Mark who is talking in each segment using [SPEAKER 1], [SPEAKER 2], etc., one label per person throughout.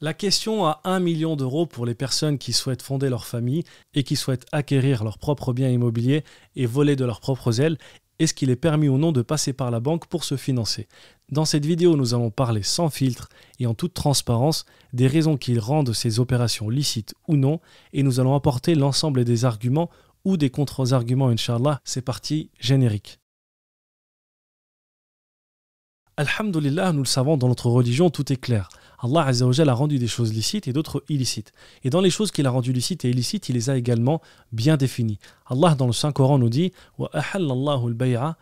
[SPEAKER 1] La question à 1 million d'euros pour les personnes qui souhaitent fonder leur famille et qui souhaitent acquérir leur propre bien immobilier et voler de leurs propres ailes, est-ce qu'il est permis ou non de passer par la banque pour se financer Dans cette vidéo, nous allons parler sans filtre et en toute transparence des raisons qui rendent ces opérations licites ou non et nous allons apporter l'ensemble des arguments ou des contre-arguments, Inch'Allah. C'est parti, générique. Alhamdulillah, nous le savons, dans notre religion, tout est clair. Allah a rendu des choses licites et d'autres illicites. Et dans les choses qu'il a rendues licites et illicites, il les a également bien définies. Allah, dans le Saint-Coran, nous dit Allah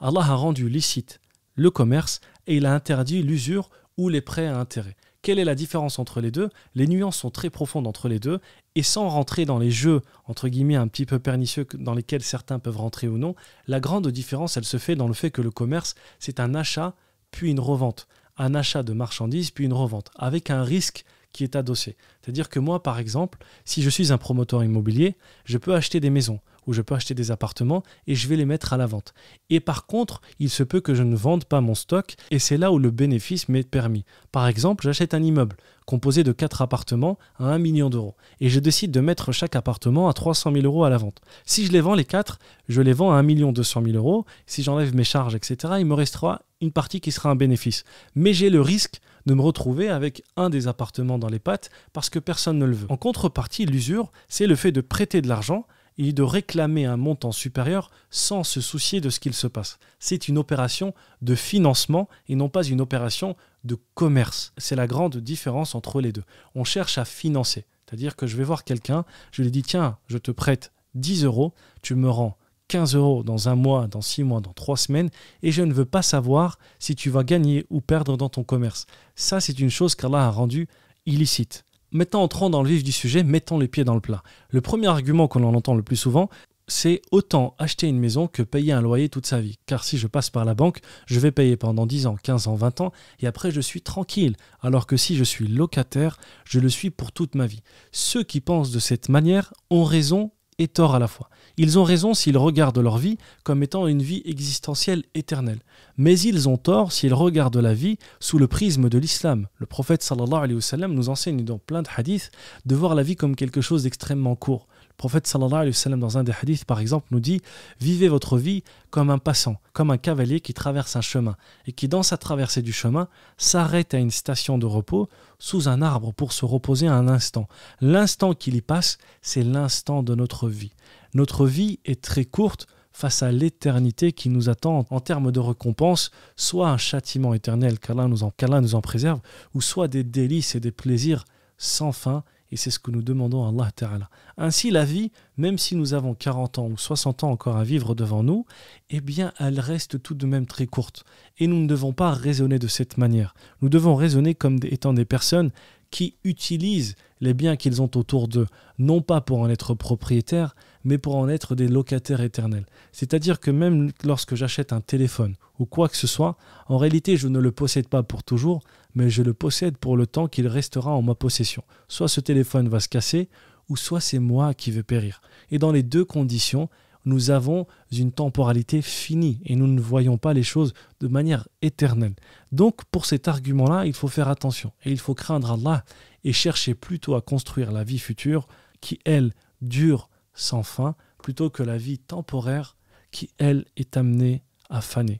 [SPEAKER 1] a rendu licite le commerce et il a interdit l'usure ou les prêts à intérêt. Quelle est la différence entre les deux Les nuances sont très profondes entre les deux, et sans rentrer dans les jeux, entre guillemets, un petit peu pernicieux dans lesquels certains peuvent rentrer ou non, la grande différence, elle se fait dans le fait que le commerce, c'est un achat puis une revente un achat de marchandises puis une revente, avec un risque qui est adossé. C'est-à-dire que moi, par exemple, si je suis un promoteur immobilier, je peux acheter des maisons où je peux acheter des appartements et je vais les mettre à la vente. Et par contre, il se peut que je ne vende pas mon stock et c'est là où le bénéfice m'est permis. Par exemple, j'achète un immeuble composé de 4 appartements à 1 million d'euros et je décide de mettre chaque appartement à 300 000 euros à la vente. Si je les vends les 4, je les vends à 1 million 200 000 euros. Si j'enlève mes charges, etc., il me restera une partie qui sera un bénéfice. Mais j'ai le risque de me retrouver avec un des appartements dans les pattes parce que personne ne le veut. En contrepartie, l'usure, c'est le fait de prêter de l'argent et de réclamer un montant supérieur sans se soucier de ce qu'il se passe. C'est une opération de financement et non pas une opération de commerce. C'est la grande différence entre les deux. On cherche à financer. C'est-à-dire que je vais voir quelqu'un, je lui dis tiens, je te prête 10 euros, tu me rends 15 euros dans un mois, dans six mois, dans trois semaines, et je ne veux pas savoir si tu vas gagner ou perdre dans ton commerce. Ça, c'est une chose qu'Allah a rendue illicite. Maintenant, entrant dans le vif du sujet, mettons les pieds dans le plat. Le premier argument qu'on en entend le plus souvent, c'est autant acheter une maison que payer un loyer toute sa vie. Car si je passe par la banque, je vais payer pendant 10 ans, 15 ans, 20 ans, et après je suis tranquille. Alors que si je suis locataire, je le suis pour toute ma vie. Ceux qui pensent de cette manière ont raison et tort à la fois. Ils ont raison s'ils regardent leur vie comme étant une vie existentielle éternelle, mais ils ont tort s'ils regardent la vie sous le prisme de l'islam. Le prophète sallallahu alayhi wa sallam nous enseigne dans plein de hadiths de voir la vie comme quelque chose d'extrêmement court, prophète sallallahu alayhi wa sallam, dans un des hadiths, par exemple, nous dit Vivez votre vie comme un passant, comme un cavalier qui traverse un chemin et qui, dans sa traversée du chemin, s'arrête à une station de repos sous un arbre pour se reposer un instant. L'instant qu'il y passe, c'est l'instant de notre vie. Notre vie est très courte face à l'éternité qui nous attend en termes de récompense, soit un châtiment éternel qu'Allah nous, nous en préserve, ou soit des délices et des plaisirs sans fin et c'est ce que nous demandons à Allah Ta'ala. Ainsi, la vie, même si nous avons 40 ans ou 60 ans encore à vivre devant nous, eh bien, elle reste tout de même très courte. Et nous ne devons pas raisonner de cette manière. Nous devons raisonner comme étant des personnes qui utilisent les biens qu'ils ont autour d'eux, non pas pour en être propriétaires, mais pour en être des locataires éternels. C'est-à-dire que même lorsque j'achète un téléphone ou quoi que ce soit, en réalité je ne le possède pas pour toujours, mais je le possède pour le temps qu'il restera en ma possession. Soit ce téléphone va se casser, ou soit c'est moi qui vais périr. Et dans les deux conditions, nous avons une temporalité finie et nous ne voyons pas les choses de manière éternelle. Donc pour cet argument-là, il faut faire attention et il faut craindre Allah et chercher plutôt à construire la vie future qui, elle, dure sans fin, plutôt que la vie temporaire qui, elle, est amenée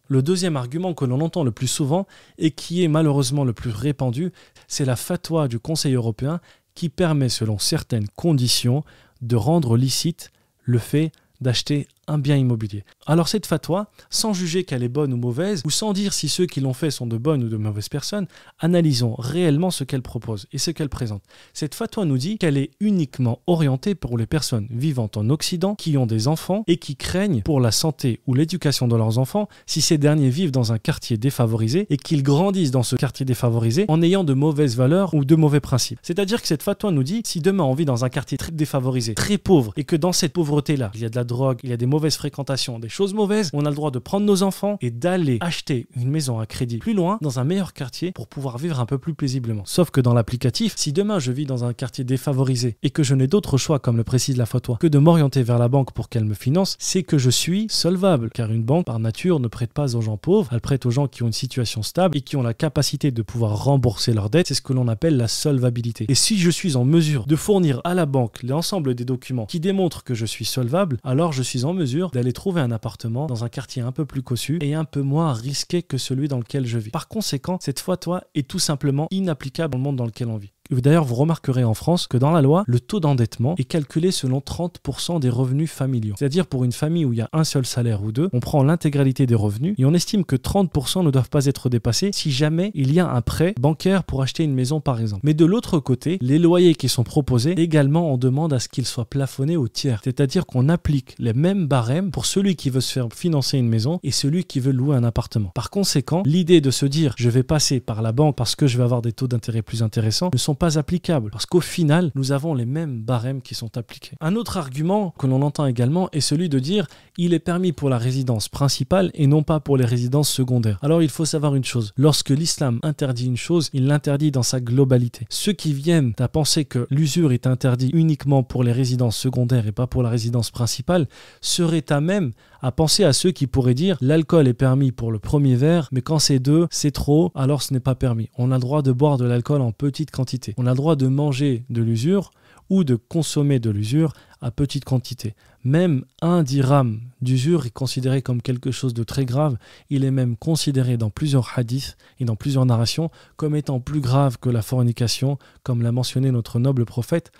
[SPEAKER 1] le deuxième argument que l'on entend le plus souvent et qui est malheureusement le plus répandu, c'est la fatwa du Conseil européen qui permet, selon certaines conditions, de rendre licite le fait d'acheter un bien immobilier. Alors cette fatwa, sans juger qu'elle est bonne ou mauvaise, ou sans dire si ceux qui l'ont fait sont de bonnes ou de mauvaises personnes, analysons réellement ce qu'elle propose et ce qu'elle présente. Cette fatwa nous dit qu'elle est uniquement orientée pour les personnes vivant en Occident qui ont des enfants et qui craignent pour la santé ou l'éducation de leurs enfants si ces derniers vivent dans un quartier défavorisé et qu'ils grandissent dans ce quartier défavorisé en ayant de mauvaises valeurs ou de mauvais principes. C'est-à-dire que cette fatwa nous dit si demain on vit dans un quartier très défavorisé, très pauvre, et que dans cette pauvreté-là, il y a de la drogue, il y a des mauvaise fréquentation, des choses mauvaises, on a le droit de prendre nos enfants et d'aller acheter une maison à crédit plus loin, dans un meilleur quartier, pour pouvoir vivre un peu plus paisiblement Sauf que dans l'applicatif, si demain je vis dans un quartier défavorisé et que je n'ai d'autre choix, comme le précise la toi que de m'orienter vers la banque pour qu'elle me finance, c'est que je suis solvable, car une banque, par nature, ne prête pas aux gens pauvres, elle prête aux gens qui ont une situation stable et qui ont la capacité de pouvoir rembourser leurs dettes, c'est ce que l'on appelle la solvabilité. Et si je suis en mesure de fournir à la banque l'ensemble des documents qui démontrent que je suis solvable, alors je suis en mesure d'aller trouver un appartement dans un quartier un peu plus cossu et un peu moins risqué que celui dans lequel je vis. Par conséquent, cette fois, toi est tout simplement inapplicable au le monde dans lequel on vit. D'ailleurs, vous remarquerez en France que dans la loi, le taux d'endettement est calculé selon 30% des revenus familiaux. C'est-à-dire pour une famille où il y a un seul salaire ou deux, on prend l'intégralité des revenus et on estime que 30% ne doivent pas être dépassés si jamais il y a un prêt bancaire pour acheter une maison par exemple. Mais de l'autre côté, les loyers qui sont proposés, également on demande à ce qu'ils soient plafonnés au tiers. C'est-à-dire qu'on applique les mêmes barèmes pour celui qui veut se faire financer une maison et celui qui veut louer un appartement. Par conséquent, l'idée de se dire je vais passer par la banque parce que je vais avoir des taux d'intérêt plus intéressants ne sont pas applicables, parce qu'au final, nous avons les mêmes barèmes qui sont appliqués. Un autre argument que l'on entend également est celui de dire il est permis pour la résidence principale et non pas pour les résidences secondaires. Alors il faut savoir une chose, lorsque l'islam interdit une chose, il l'interdit dans sa globalité. Ceux qui viennent à penser que l'usure est interdite uniquement pour les résidences secondaires et pas pour la résidence principale seraient à même à penser à ceux qui pourraient dire l'alcool est permis pour le premier verre, mais quand c'est deux, c'est trop, alors ce n'est pas permis. On a le droit de boire de l'alcool en petite quantité. On a le droit de manger de l'usure ou de consommer de l'usure à petite quantité. Même un dirham d'usure est considéré comme quelque chose de très grave. Il est même considéré dans plusieurs hadiths et dans plusieurs narrations comme étant plus grave que la fornication, comme l'a mentionné notre noble prophète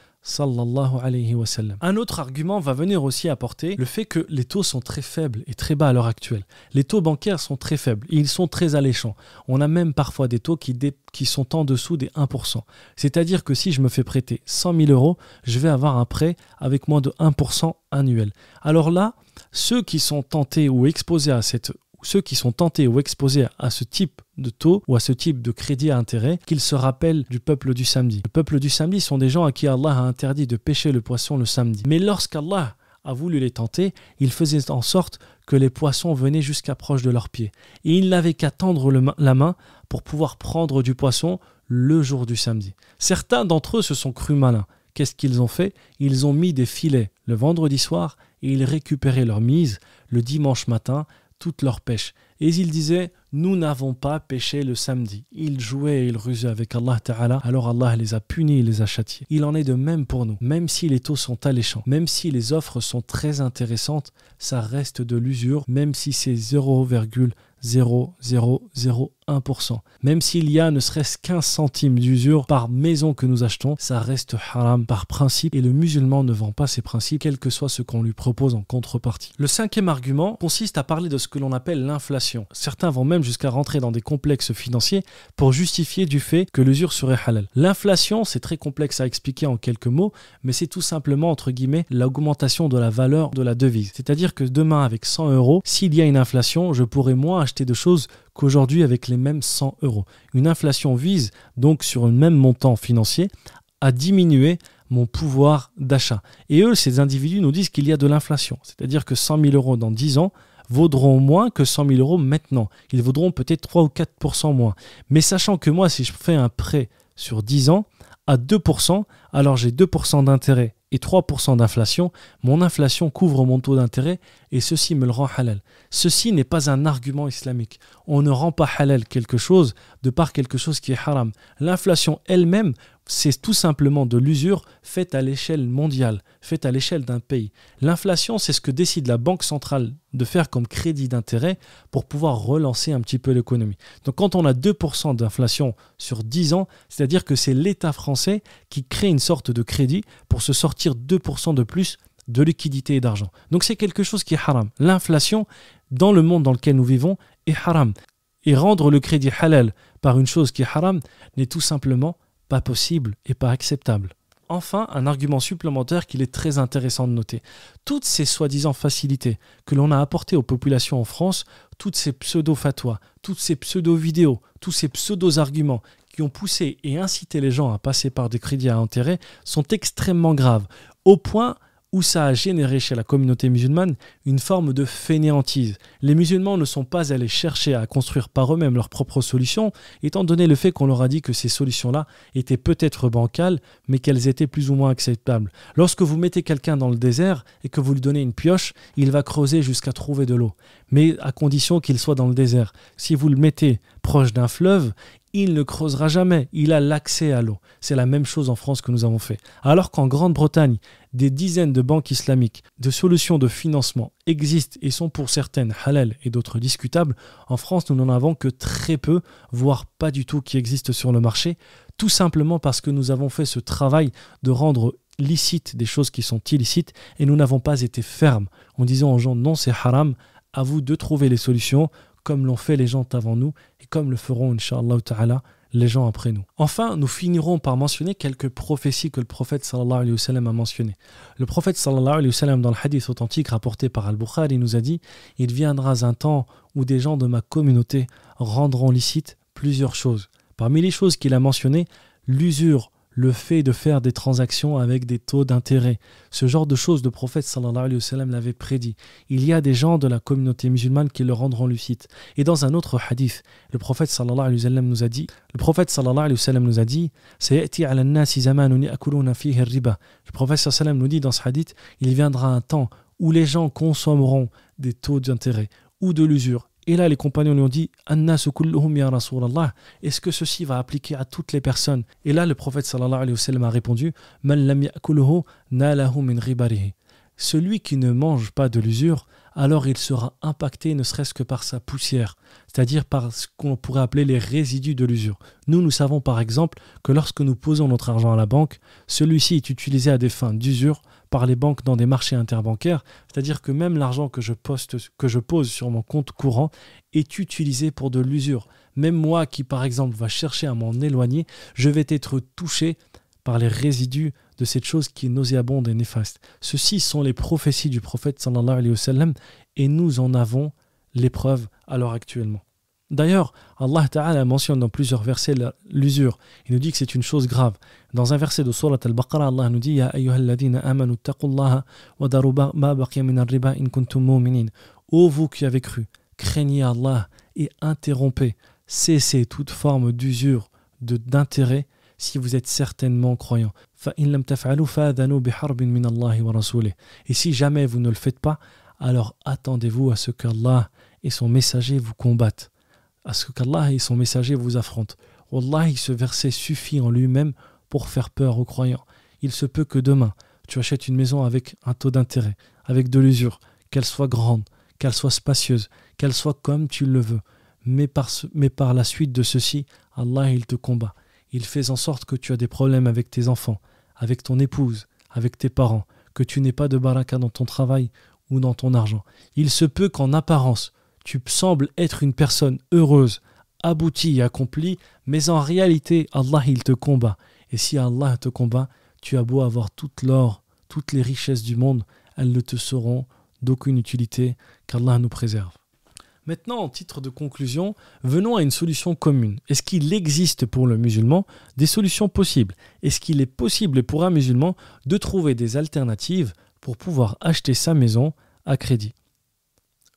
[SPEAKER 1] un autre argument va venir aussi apporter le fait que les taux sont très faibles et très bas à l'heure actuelle. Les taux bancaires sont très faibles et ils sont très alléchants. On a même parfois des taux qui, qui sont en dessous des 1%. C'est-à-dire que si je me fais prêter 100 000 euros, je vais avoir un prêt avec moins de 1% annuel. Alors là, ceux qui sont tentés ou exposés à cette ceux qui sont tentés ou exposés à ce type de taux ou à ce type de crédit à intérêt qu'ils se rappellent du peuple du samedi. Le peuple du samedi sont des gens à qui Allah a interdit de pêcher le poisson le samedi. Mais lorsqu'Allah a voulu les tenter, il faisait en sorte que les poissons venaient jusqu'à proche de leurs pieds. Et ils n'avaient qu'à tendre la main pour pouvoir prendre du poisson le jour du samedi. Certains d'entre eux se sont crus malins. Qu'est-ce qu'ils ont fait Ils ont mis des filets le vendredi soir et ils récupéraient leur mise le dimanche matin toute leur pêche. Et ils disaient, nous n'avons pas pêché le samedi. Ils jouaient et ils rusaient avec Allah Ta'ala, alors Allah les a punis et les a châtiés. Il en est de même pour nous. Même si les taux sont alléchants, même si les offres sont très intéressantes, ça reste de l'usure, même si c'est 0,000. 1%. Même s'il y a ne serait-ce qu'un centime d'usure par maison que nous achetons, ça reste haram par principe et le musulman ne vend pas ses principes, quel que soit ce qu'on lui propose en contrepartie. Le cinquième argument consiste à parler de ce que l'on appelle l'inflation. Certains vont même jusqu'à rentrer dans des complexes financiers pour justifier du fait que l'usure serait halal. L'inflation, c'est très complexe à expliquer en quelques mots, mais c'est tout simplement, entre guillemets, l'augmentation de la valeur de la devise. C'est-à-dire que demain, avec 100 euros, s'il y a une inflation, je pourrais moins acheter de choses qu'aujourd'hui avec les mêmes 100 euros. Une inflation vise donc sur le même montant financier à diminuer mon pouvoir d'achat. Et eux, ces individus nous disent qu'il y a de l'inflation, c'est-à-dire que 100 000 euros dans 10 ans vaudront moins que 100 000 euros maintenant. Ils vaudront peut-être 3 ou 4 moins. Mais sachant que moi, si je fais un prêt sur 10 ans à 2 alors j'ai 2 d'intérêt et 3% d'inflation, mon inflation couvre mon taux d'intérêt et ceci me le rend halal. Ceci n'est pas un argument islamique. On ne rend pas halal quelque chose de par quelque chose qui est haram. L'inflation elle-même c'est tout simplement de l'usure faite à l'échelle mondiale, faite à l'échelle d'un pays. L'inflation, c'est ce que décide la Banque centrale de faire comme crédit d'intérêt pour pouvoir relancer un petit peu l'économie. Donc quand on a 2% d'inflation sur 10 ans, c'est-à-dire que c'est l'État français qui crée une sorte de crédit pour se sortir 2% de plus de liquidité et d'argent. Donc c'est quelque chose qui est haram. L'inflation, dans le monde dans lequel nous vivons, est haram. Et rendre le crédit halal par une chose qui est haram n'est tout simplement pas possible et pas acceptable. Enfin, un argument supplémentaire qu'il est très intéressant de noter. Toutes ces soi-disant facilités que l'on a apportées aux populations en France, toutes ces pseudo-fatwas, toutes ces pseudo-vidéos, tous ces pseudo-arguments qui ont poussé et incité les gens à passer par des crédits à intérêt sont extrêmement graves, au point où ça a généré chez la communauté musulmane une forme de fainéantise. Les musulmans ne sont pas allés chercher à construire par eux-mêmes leurs propres solutions, étant donné le fait qu'on leur a dit que ces solutions-là étaient peut-être bancales, mais qu'elles étaient plus ou moins acceptables. Lorsque vous mettez quelqu'un dans le désert et que vous lui donnez une pioche, il va creuser jusqu'à trouver de l'eau, mais à condition qu'il soit dans le désert. Si vous le mettez proche d'un fleuve, il ne creusera jamais, il a l'accès à l'eau. C'est la même chose en France que nous avons fait. Alors qu'en Grande-Bretagne, des dizaines de banques islamiques, de solutions de financement existent et sont pour certaines halal et d'autres discutables, en France nous n'en avons que très peu, voire pas du tout qui existent sur le marché, tout simplement parce que nous avons fait ce travail de rendre licite des choses qui sont illicites et nous n'avons pas été fermes en disant aux gens non c'est haram, à vous de trouver les solutions, comme l'ont fait les gens avant nous et comme le feront, Inch'Allah Ta'ala, les gens après nous. Enfin, nous finirons par mentionner quelques prophéties que le prophète sallallahu alayhi wa sallam a mentionnées. Le prophète sallallahu alayhi wa sallam, dans le hadith authentique rapporté par Al-Bukhari, nous a dit « Il viendra un temps où des gens de ma communauté rendront licite plusieurs choses. Parmi les choses qu'il a mentionnées, l'usure le fait de faire des transactions avec des taux d'intérêt. Ce genre de choses, le prophète sallallahu alayhi wa sallam l'avait prédit. Il y a des gens de la communauté musulmane qui le rendront lucide. Et dans un autre hadith, le prophète sallallahu alayhi wa sallam nous a dit, le prophète sallallahu alayhi wa sallam nous a dit, le prophète sallam nous dit dans ce hadith, il viendra un temps où les gens consommeront des taux d'intérêt ou de l'usure et là, les compagnons lui ont dit Est-ce que ceci va appliquer à toutes les personnes Et là, le prophète sallallahu alayhi wa sallam a répondu Man lam min celui qui ne mange pas de l'usure, alors il sera impacté ne serait-ce que par sa poussière, c'est-à-dire par ce qu'on pourrait appeler les résidus de l'usure. Nous, nous savons par exemple que lorsque nous posons notre argent à la banque, celui-ci est utilisé à des fins d'usure par les banques dans des marchés interbancaires, c'est-à-dire que même l'argent que, je que je pose sur mon compte courant est utilisé pour de l'usure. Même moi qui par exemple va chercher à m'en éloigner, je vais être touché par les résidus de cette chose qui est nauséabonde et néfaste. Ceux-ci sont les prophéties du prophète sallallahu alayhi wa sallam et nous en avons l'épreuve alors actuellement. D'ailleurs, Allah Ta'ala mentionne dans plusieurs versets l'usure. Il nous dit que c'est une chose grave. Dans un verset de Surat Al-Baqarah, Allah nous dit Ô vous qui avez cru, craignez Allah et interrompez, cessez toute forme d'usure, d'intérêt si vous êtes certainement croyant. Et si jamais vous ne le faites pas, alors attendez-vous à ce qu'Allah et son messager vous combattent, à ce qu'Allah et son messager vous affrontent. Wallahi, ce verset suffit en lui-même pour faire peur aux croyants. Il se peut que demain, tu achètes une maison avec un taux d'intérêt, avec de l'usure, qu'elle soit grande, qu'elle soit spacieuse, qu'elle soit comme tu le veux. Mais par, mais par la suite de ceci, Allah, il te combat. Il fait en sorte que tu as des problèmes avec tes enfants, avec ton épouse, avec tes parents, que tu n'aies pas de baraka dans ton travail ou dans ton argent. Il se peut qu'en apparence, tu sembles être une personne heureuse, aboutie et accomplie, mais en réalité, Allah, il te combat. Et si Allah te combat, tu as beau avoir toute l'or, toutes les richesses du monde, elles ne te seront d'aucune utilité, qu'Allah nous préserve. Maintenant, en titre de conclusion, venons à une solution commune. Est-ce qu'il existe pour le musulman des solutions possibles Est-ce qu'il est possible pour un musulman de trouver des alternatives pour pouvoir acheter sa maison à crédit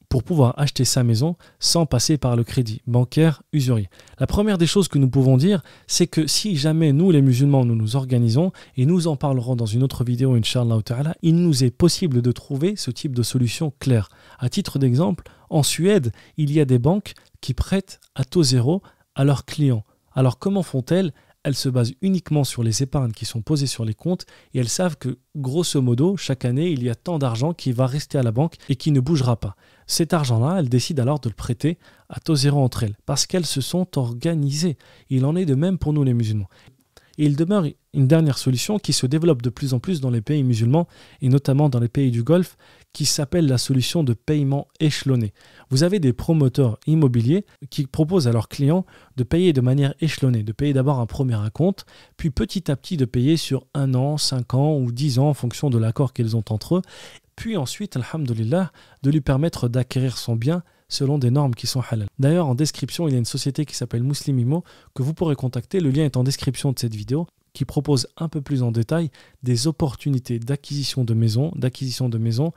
[SPEAKER 1] pour pouvoir acheter sa maison sans passer par le crédit bancaire usurier. La première des choses que nous pouvons dire, c'est que si jamais nous les musulmans nous nous organisons, et nous en parlerons dans une autre vidéo inshallah ta'ala, il nous est possible de trouver ce type de solution claire. À titre d'exemple, en Suède, il y a des banques qui prêtent à taux zéro à leurs clients. Alors comment font-elles elles se basent uniquement sur les épargnes qui sont posées sur les comptes et elles savent que, grosso modo, chaque année, il y a tant d'argent qui va rester à la banque et qui ne bougera pas. Cet argent-là, elles décident alors de le prêter à taux zéro entre elles, parce qu'elles se sont organisées. Il en est de même pour nous les musulmans. il demeure une dernière solution qui se développe de plus en plus dans les pays musulmans, et notamment dans les pays du Golfe, qui s'appelle la solution de paiement échelonné. Vous avez des promoteurs immobiliers qui proposent à leurs clients de payer de manière échelonnée, de payer d'abord un premier acompte, puis petit à petit de payer sur un an, cinq ans ou dix ans en fonction de l'accord qu'ils ont entre eux, puis ensuite, alhamdulillah, de lui permettre d'acquérir son bien selon des normes qui sont halal. D'ailleurs, en description, il y a une société qui s'appelle Muslimimo que vous pourrez contacter. Le lien est en description de cette vidéo qui propose un peu plus en détail des opportunités d'acquisition de maisons, d'acquisition de maisons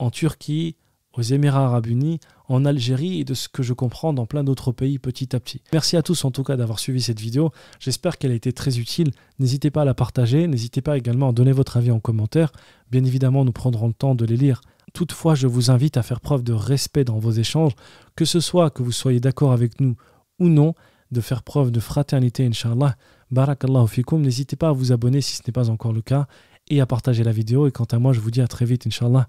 [SPEAKER 1] en Turquie, aux Émirats arabes unis, en Algérie et de ce que je comprends dans plein d'autres pays petit à petit. Merci à tous en tout cas d'avoir suivi cette vidéo, j'espère qu'elle a été très utile, n'hésitez pas à la partager, n'hésitez pas également à donner votre avis en commentaire, bien évidemment nous prendrons le temps de les lire. Toutefois, je vous invite à faire preuve de respect dans vos échanges, que ce soit que vous soyez d'accord avec nous ou non, de faire preuve de fraternité, Inch'Allah. Barakallahu fikum, n'hésitez pas à vous abonner si ce n'est pas encore le cas et à partager la vidéo. Et quant à moi, je vous dis à très vite, Inshallah.